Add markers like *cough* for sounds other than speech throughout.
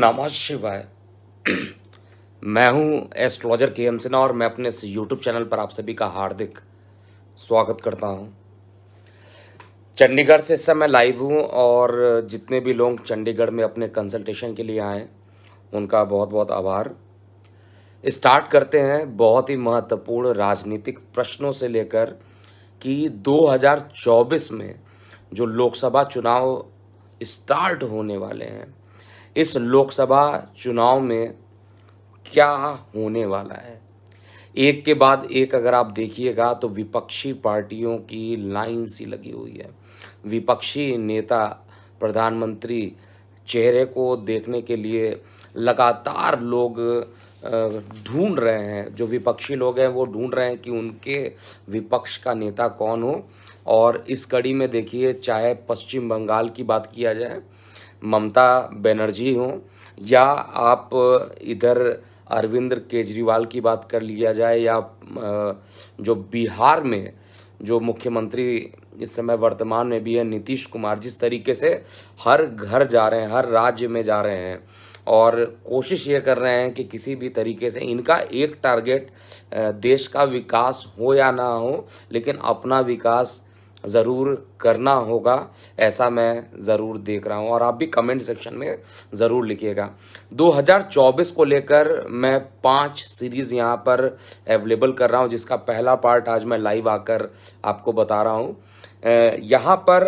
नमः शिवाय *clears throat* मैं हूं एस्ट्रोलॉजर के एम सिन्हा और मैं अपने इस यूट्यूब चैनल पर आप सभी का हार्दिक स्वागत करता हूं चंडीगढ़ से इस समय लाइव हूं और जितने भी लोग चंडीगढ़ में अपने कंसल्टेशन के लिए आए उनका बहुत बहुत आभार स्टार्ट करते हैं बहुत ही महत्वपूर्ण राजनीतिक प्रश्नों से लेकर कि दो में जो लोकसभा चुनाव स्टार्ट होने वाले हैं इस लोकसभा चुनाव में क्या होने वाला है एक के बाद एक अगर आप देखिएगा तो विपक्षी पार्टियों की लाइन सी लगी हुई है विपक्षी नेता प्रधानमंत्री चेहरे को देखने के लिए लगातार लोग ढूंढ रहे हैं जो विपक्षी लोग हैं वो ढूंढ रहे हैं कि उनके विपक्ष का नेता कौन हो और इस कड़ी में देखिए चाहे पश्चिम बंगाल की बात किया जाए ममता बनर्जी हों या आप इधर अरविंद केजरीवाल की बात कर लिया जाए या जो बिहार में जो मुख्यमंत्री इस समय वर्तमान में भी है नीतीश कुमार जिस तरीके से हर घर जा रहे हैं हर राज्य में जा रहे हैं और कोशिश ये कर रहे हैं कि किसी भी तरीके से इनका एक टारगेट देश का विकास हो या ना हो लेकिन अपना विकास ज़रूर करना होगा ऐसा मैं ज़रूर देख रहा हूँ और आप भी कमेंट सेक्शन में ज़रूर लिखिएगा 2024 को लेकर मैं पांच सीरीज़ यहाँ पर अवेलेबल कर रहा हूँ जिसका पहला पार्ट आज मैं लाइव आकर आपको बता रहा हूँ यहाँ पर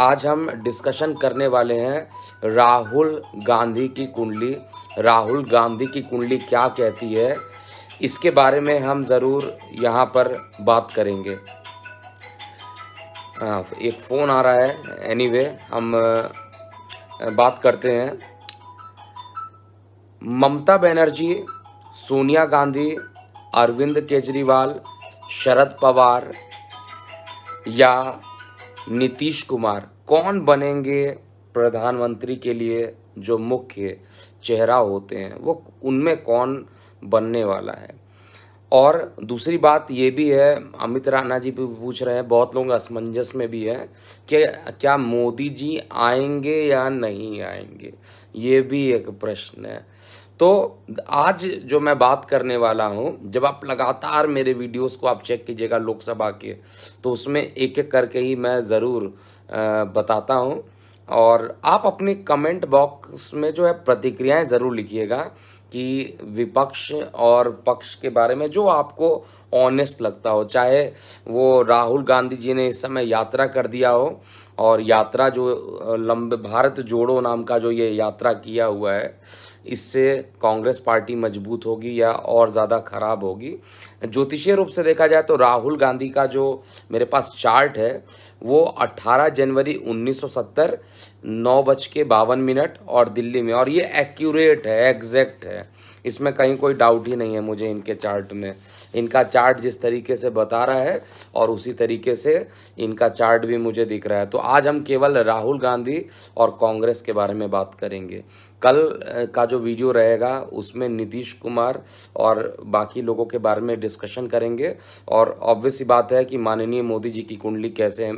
आज हम डिस्कशन करने वाले हैं राहुल गांधी की कुंडली राहुल गांधी की कुंडली क्या कहती है इसके बारे में हम ज़रूर यहाँ पर बात करेंगे हाँ, एक फ़ोन आ रहा है एनीवे anyway, हम बात करते हैं ममता बनर्जी सोनिया गांधी अरविंद केजरीवाल शरद पवार या नीतीश कुमार कौन बनेंगे प्रधानमंत्री के लिए जो मुख्य चेहरा होते हैं वो उनमें कौन बनने वाला है और दूसरी बात ये भी है अमित राणा जी भी पूछ रहे हैं बहुत लोग असमंजस में भी हैं कि क्या मोदी जी आएंगे या नहीं आएंगे ये भी एक प्रश्न है तो आज जो मैं बात करने वाला हूँ जब आप लगातार मेरे वीडियोस को आप चेक कीजिएगा लोकसभा के तो उसमें एक एक करके ही मैं ज़रूर बताता हूँ और आप अपने कमेंट बॉक्स में जो है प्रतिक्रियाएं ज़रूर लिखिएगा कि विपक्ष और पक्ष के बारे में जो आपको ऑनेस्ट लगता हो चाहे वो राहुल गांधी जी ने इस समय यात्रा कर दिया हो और यात्रा जो लंबे भारत जोड़ो नाम का जो ये यात्रा किया हुआ है इससे कांग्रेस पार्टी मजबूत होगी या और ज़्यादा खराब होगी ज्योतिषीय रूप से देखा जाए तो राहुल गांधी का जो मेरे पास चार्ट है वो 18 जनवरी 1970 नौ बज के बावन मिनट और दिल्ली में और ये एक्यूरेट है एग्जैक्ट है इसमें कहीं कोई डाउट ही नहीं है मुझे इनके चार्ट में इनका चार्ट जिस तरीके से बता रहा है और उसी तरीके से इनका चार्ट भी मुझे दिख रहा है तो आज हम केवल राहुल गांधी और कांग्रेस के बारे में बात करेंगे कल का जो वीडियो रहेगा उसमें नीतीश कुमार और बाकी लोगों के बारे में डिस्कशन करेंगे और ऑब्वियस ही बात है कि माननीय मोदी जी की कुंडली कैसे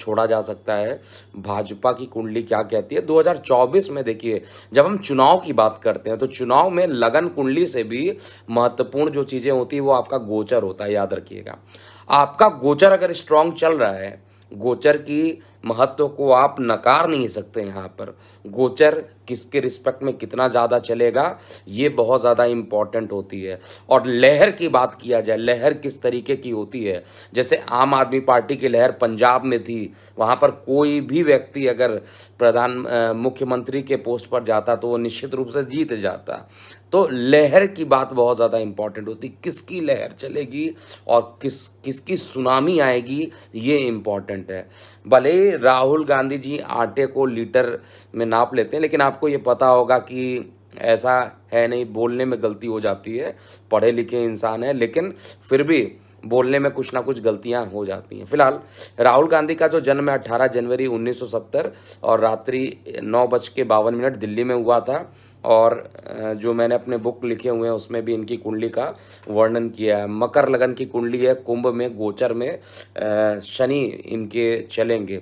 छोड़ा जा सकता है भाजपा की कुंडली क्या कहती है 2024 में देखिए जब हम चुनाव की बात करते हैं तो चुनाव में लगन कुंडली से भी महत्वपूर्ण जो चीज़ें होती है वो आपका गोचर होता है याद रखिएगा आपका गोचर अगर स्ट्रांग चल रहा है गोचर की महत्व को आप नकार नहीं सकते यहाँ पर गोचर किसके रिस्पेक्ट में कितना ज़्यादा चलेगा ये बहुत ज़्यादा इम्पॉर्टेंट होती है और लहर की बात किया जाए लहर किस तरीके की होती है जैसे आम आदमी पार्टी की लहर पंजाब में थी वहाँ पर कोई भी व्यक्ति अगर प्रधान मुख्यमंत्री के पोस्ट पर जाता तो वो निश्चित रूप से जीत जाता तो लहर की बात बहुत ज़्यादा इम्पॉर्टेंट होती किसकी लहर चलेगी और किस किसकी सुनामी आएगी ये इम्पॉर्टेंट है भले राहुल गांधी जी आटे को लीटर में नाप लेते हैं लेकिन आपको ये पता होगा कि ऐसा है नहीं बोलने में गलती हो जाती है पढ़े लिखे इंसान है लेकिन फिर भी बोलने में कुछ ना कुछ गलतियां हो जाती हैं फिलहाल राहुल गांधी का जो जन्म है अट्ठारह जनवरी 1970 और रात्रि नौ बज के बावन मिनट दिल्ली में हुआ था और जो मैंने अपने बुक लिखे हुए हैं उसमें भी इनकी कुंडली का वर्णन किया है मकर लगन की कुंडली है कुंभ में गोचर में शनि इनके चलेंगे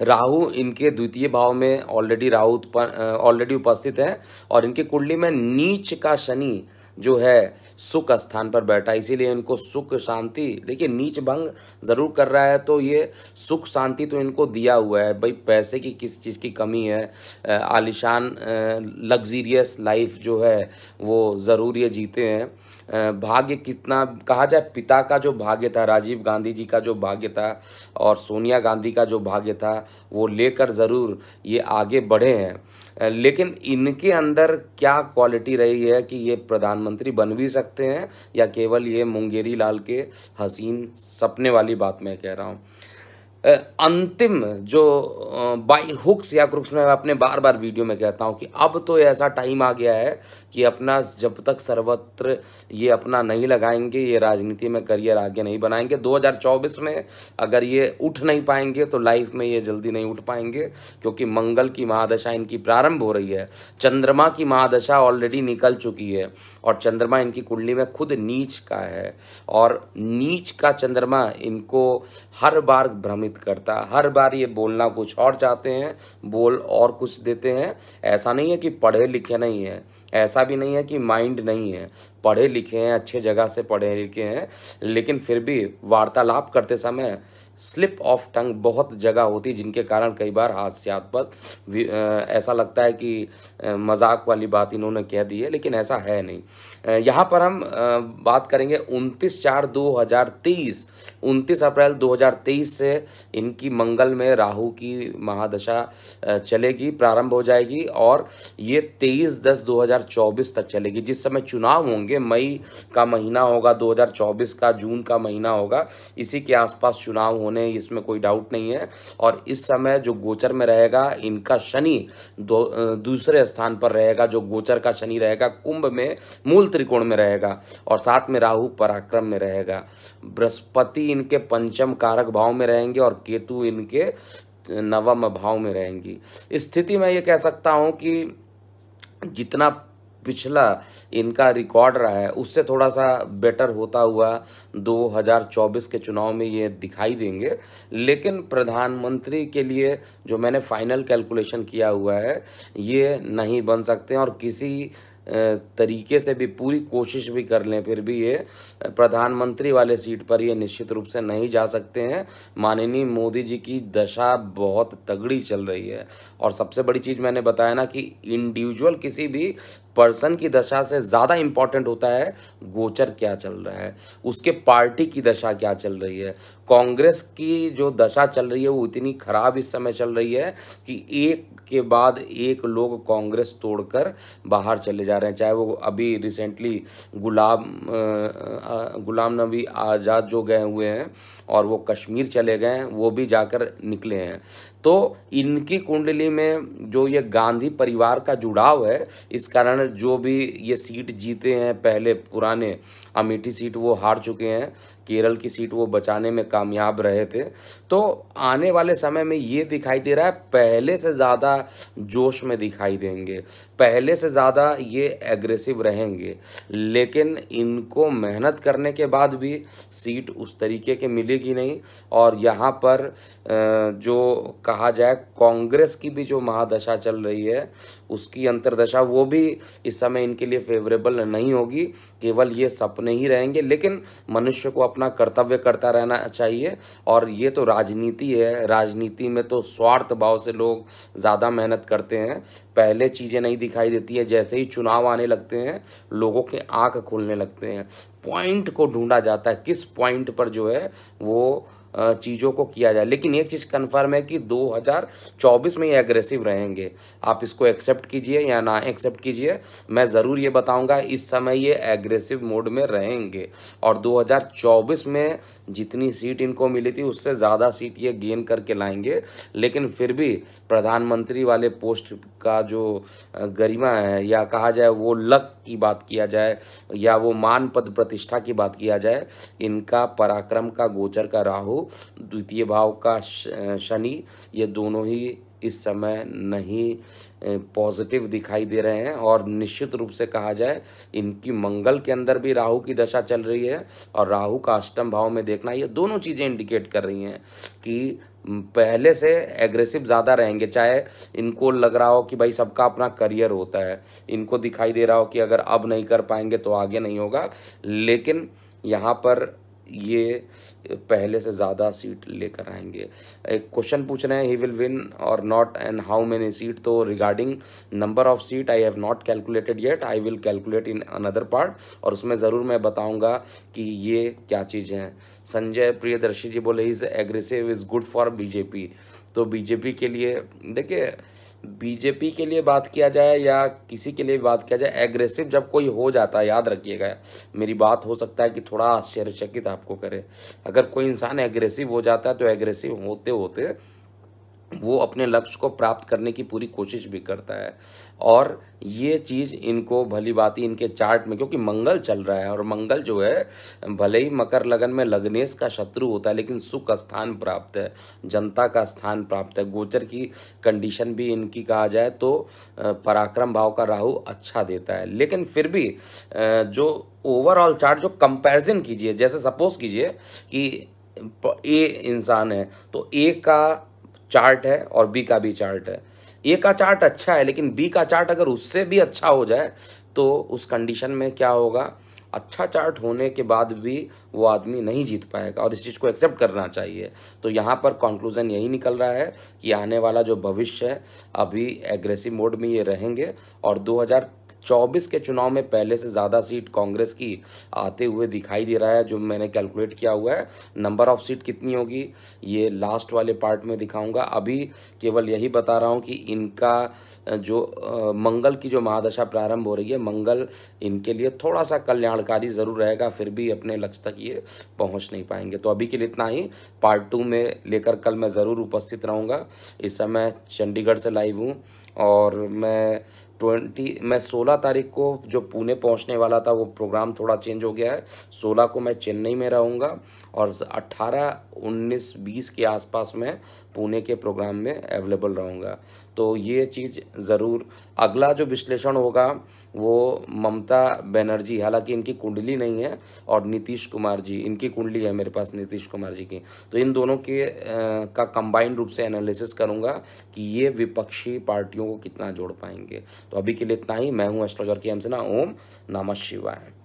राहु इनके द्वितीय भाव में ऑलरेडी राहु ऑलरेडी उपस्थित है और इनके कुंडली में नीच का शनि जो है सुख स्थान पर बैठा इसीलिए इनको सुख शांति देखिए नीच भंग ज़रूर कर रहा है तो ये सुख शांति तो इनको दिया हुआ है भाई पैसे की किस चीज़ की कमी है आलिशान लग्जीरियस लाइफ जो है वो ज़रूर ये जीते हैं भाग्य कितना कहा जाए पिता का जो भाग्य था राजीव गांधी जी का जो भाग्य था और सोनिया गांधी का जो भाग्य था वो लेकर ज़रूर ये आगे बढ़े हैं लेकिन इनके अंदर क्या क्वालिटी रही है कि ये प्रधानमंत्री बन भी सकते हैं या केवल ये मुंगेरी लाल के हसीन सपने वाली बात मैं कह रहा हूँ अंतिम जो बाई हुक्स या क्रुक्स में मैं अपने बार बार वीडियो में कहता हूँ कि अब तो ऐसा टाइम आ गया है कि अपना जब तक सर्वत्र ये अपना नहीं लगाएंगे ये राजनीति में करियर आगे नहीं बनाएंगे 2024 में अगर ये उठ नहीं पाएंगे तो लाइफ में ये जल्दी नहीं उठ पाएंगे क्योंकि मंगल की महादशा इनकी प्रारंभ हो रही है चंद्रमा की महादशा ऑलरेडी निकल चुकी है और चंद्रमा इनकी कुंडली में खुद नीच का है और नीच का चंद्रमा इनको हर बार भ्रमित भ्रमित करता है हर बार ये बोलना कुछ और चाहते हैं बोल और कुछ देते हैं ऐसा नहीं है कि पढ़े लिखे नहीं है ऐसा भी नहीं है कि माइंड नहीं है पढ़े लिखे हैं अच्छे जगह से पढ़े लिखे हैं लेकिन फिर भी वार्तालाप करते समय स्लिप ऑफ टंग बहुत जगह होती है जिनके कारण कई बार हास्यात्मक ऐसा लगता है कि मजाक वाली बात इन्होंने कह दी है लेकिन ऐसा है नहीं यहाँ पर हम बात करेंगे 29 चार 2023 29 अप्रैल 2023 से इनकी मंगल में राहु की महादशा चलेगी प्रारंभ हो जाएगी और ये 23 दस 2024 तक चलेगी जिस समय चुनाव होंगे मई का महीना होगा 2024 का जून का महीना होगा इसी के आसपास चुनाव होने इसमें कोई डाउट नहीं है और इस समय जो गोचर में रहेगा इनका शनि दूसरे स्थान पर रहेगा जो गोचर का शनि रहेगा कुंभ में मूल त्रिकोण में रहेगा और साथ में राहु पराक्रम में रहेगा बृहस्पति इनके पंचम कारक भाव में रहेंगे और केतु इनके नवम भाव में रहेंगी स्थिति में ये कह सकता हूँ कि जितना पिछला इनका रिकॉर्ड रहा है उससे थोड़ा सा बेटर होता हुआ 2024 के चुनाव में ये दिखाई देंगे लेकिन प्रधानमंत्री के लिए जो मैंने फाइनल कैलकुलेशन किया हुआ है ये नहीं बन सकते और किसी तरीके से भी पूरी कोशिश भी कर लें फिर भी ये प्रधानमंत्री वाले सीट पर ये निश्चित रूप से नहीं जा सकते हैं माननीय मोदी जी की दशा बहुत तगड़ी चल रही है और सबसे बड़ी चीज़ मैंने बताया ना कि इंडिविजुअल किसी भी पर्सन की दशा से ज़्यादा इम्पॉर्टेंट होता है गोचर क्या चल रहा है उसके पार्टी की दशा क्या चल रही है कांग्रेस की जो दशा चल रही है वो इतनी खराब इस समय चल रही है कि एक के बाद एक लोग कांग्रेस तोड़कर बाहर चले जा रहे हैं चाहे वो अभी रिसेंटली गुलाम गुलाम नबी आज़ाद जो गए हुए हैं और वो कश्मीर चले गए हैं वो भी जाकर निकले हैं तो इनकी कुंडली में जो ये गांधी परिवार का जुड़ाव है इस कारण जो भी ये सीट जीते हैं पहले पुराने अमेठी सीट वो हार चुके हैं केरल की सीट वो बचाने में कामयाब रहे थे तो आने वाले समय में ये दिखाई दे रहा है पहले से ज़्यादा जोश में दिखाई देंगे पहले से ज़्यादा ये एग्रेसिव रहेंगे लेकिन इनको मेहनत करने के बाद भी सीट उस तरीके के मिलेगी नहीं और यहाँ पर जो कहा जाए कांग्रेस की भी जो महादशा चल रही है उसकी अंतर्दशा वो भी इस समय इनके लिए फेवरेबल नहीं होगी केवल ये सपने नहीं रहेंगे लेकिन मनुष्य को अपना कर्तव्य करता रहना चाहिए और ये तो राजनीति है राजनीति में तो स्वार्थ भाव से लोग ज़्यादा मेहनत करते हैं पहले चीज़ें नहीं दिखाई देती है जैसे ही चुनाव आने लगते हैं लोगों के आँख खुलने लगते हैं पॉइंट को ढूंढा जाता है किस पॉइंट पर जो है वो चीज़ों को किया जाए लेकिन एक चीज़ कन्फर्म है कि 2024 में ये एग्रेसिव रहेंगे आप इसको एक्सेप्ट कीजिए या ना एक्सेप्ट कीजिए मैं ज़रूर ये बताऊंगा इस समय ये एग्रेसिव मोड में रहेंगे और 2024 में जितनी सीट इनको मिली थी उससे ज़्यादा सीट ये गेन करके लाएंगे लेकिन फिर भी प्रधानमंत्री वाले पोस्ट का जो गरिमा है या कहा जाए वो लक की बात किया जाए या वो मान पद प्रतिष्ठा की बात किया जाए इनका पराक्रम का गोचर का राहु द्वितीय भाव का शनि ये दोनों ही इस समय नहीं पॉजिटिव दिखाई दे रहे हैं और निश्चित रूप से कहा जाए इनकी मंगल के अंदर भी राहु की दशा चल रही है और राहु का अष्टम भाव में देखना ये दोनों चीज़ें इंडिकेट कर रही हैं कि पहले से एग्रेसिव ज़्यादा रहेंगे चाहे इनको लग रहा हो कि भाई सबका अपना करियर होता है इनको दिखाई दे रहा हो कि अगर अब नहीं कर पाएंगे तो आगे नहीं होगा लेकिन यहाँ पर ये पहले से ज़्यादा सीट लेकर आएंगे एक क्वेश्चन पूछ रहे हैं ही विल विन और not and how many seat तो regarding number of seat I have not calculated yet I will calculate in another part और उसमें ज़रूर मैं बताऊंगा कि ये क्या चीज़ है संजय प्रियदर्शी जी बोले is aggressive is good for BJP तो बीजेपी के लिए देखिए बीजेपी के लिए बात किया जाए या किसी के लिए बात किया जाए एग्रेसिव जब कोई हो जाता है याद रखिएगा मेरी बात हो सकता है कि थोड़ा आश्चर्यचकित आपको करे अगर कोई इंसान एग्रेसिव हो जाता है तो एग्रेसिव होते होते वो अपने लक्ष्य को प्राप्त करने की पूरी कोशिश भी करता है और ये चीज़ इनको भली बाती इनके चार्ट में क्योंकि मंगल चल रहा है और मंगल जो है भले ही मकर लगन में लग्नेश का शत्रु होता है लेकिन सुख स्थान प्राप्त है जनता का स्थान प्राप्त है गोचर की कंडीशन भी इनकी कहा जाए तो पराक्रम भाव का राहु अच्छा देता है लेकिन फिर भी जो ओवरऑल चार्ट जो कंपेरिजन कीजिए जैसे सपोज कीजिए कि ए इंसान है तो ए का चार्ट है और बी का भी चार्ट है ए का चार्ट अच्छा है लेकिन बी का चार्ट अगर उससे भी अच्छा हो जाए तो उस कंडीशन में क्या होगा अच्छा चार्ट होने के बाद भी वो आदमी नहीं जीत पाएगा और इस चीज़ को एक्सेप्ट करना चाहिए तो यहाँ पर कंक्लूज़न यही निकल रहा है कि आने वाला जो भविष्य है अभी एग्रेसिव मोड में ये रहेंगे और 24 के चुनाव में पहले से ज़्यादा सीट कांग्रेस की आते हुए दिखाई दे रहा है जो मैंने कैलकुलेट किया हुआ है नंबर ऑफ सीट कितनी होगी ये लास्ट वाले पार्ट में दिखाऊंगा अभी केवल यही बता रहा हूँ कि इनका जो मंगल की जो महादशा प्रारंभ हो रही है मंगल इनके लिए थोड़ा सा कल्याणकारी ज़रूर रहेगा फिर भी अपने लक्ष्य तक ये पहुँच नहीं पाएंगे तो अभी के लिए इतना ही पार्ट टू में लेकर कल मैं ज़रूर उपस्थित रहूँगा इस समय चंडीगढ़ से लाइव हूँ और मैं ट्वेंटी मैं सोलह तारीख को जो पुणे पहुंचने वाला था वो प्रोग्राम थोड़ा चेंज हो गया है सोलह को मैं चेन्नई में रहूँगा और अट्ठारह उन्नीस बीस के आसपास मैं पुणे के प्रोग्राम में अवेलेबल रहूँगा तो ये चीज़ ज़रूर अगला जो विश्लेषण होगा वो ममता बनर्जी हालांकि इनकी कुंडली नहीं है और नीतीश कुमार जी इनकी कुंडली है मेरे पास नीतीश कुमार जी की तो इन दोनों के आ, का कंबाइंड रूप से एनालिसिस करूँगा कि ये विपक्षी पार्टियों को कितना जोड़ पाएंगे तो अभी के लिए इतना ही मैं हूँ एस्ट्रोलॉजर के एम से ना ओम नमः शिवाय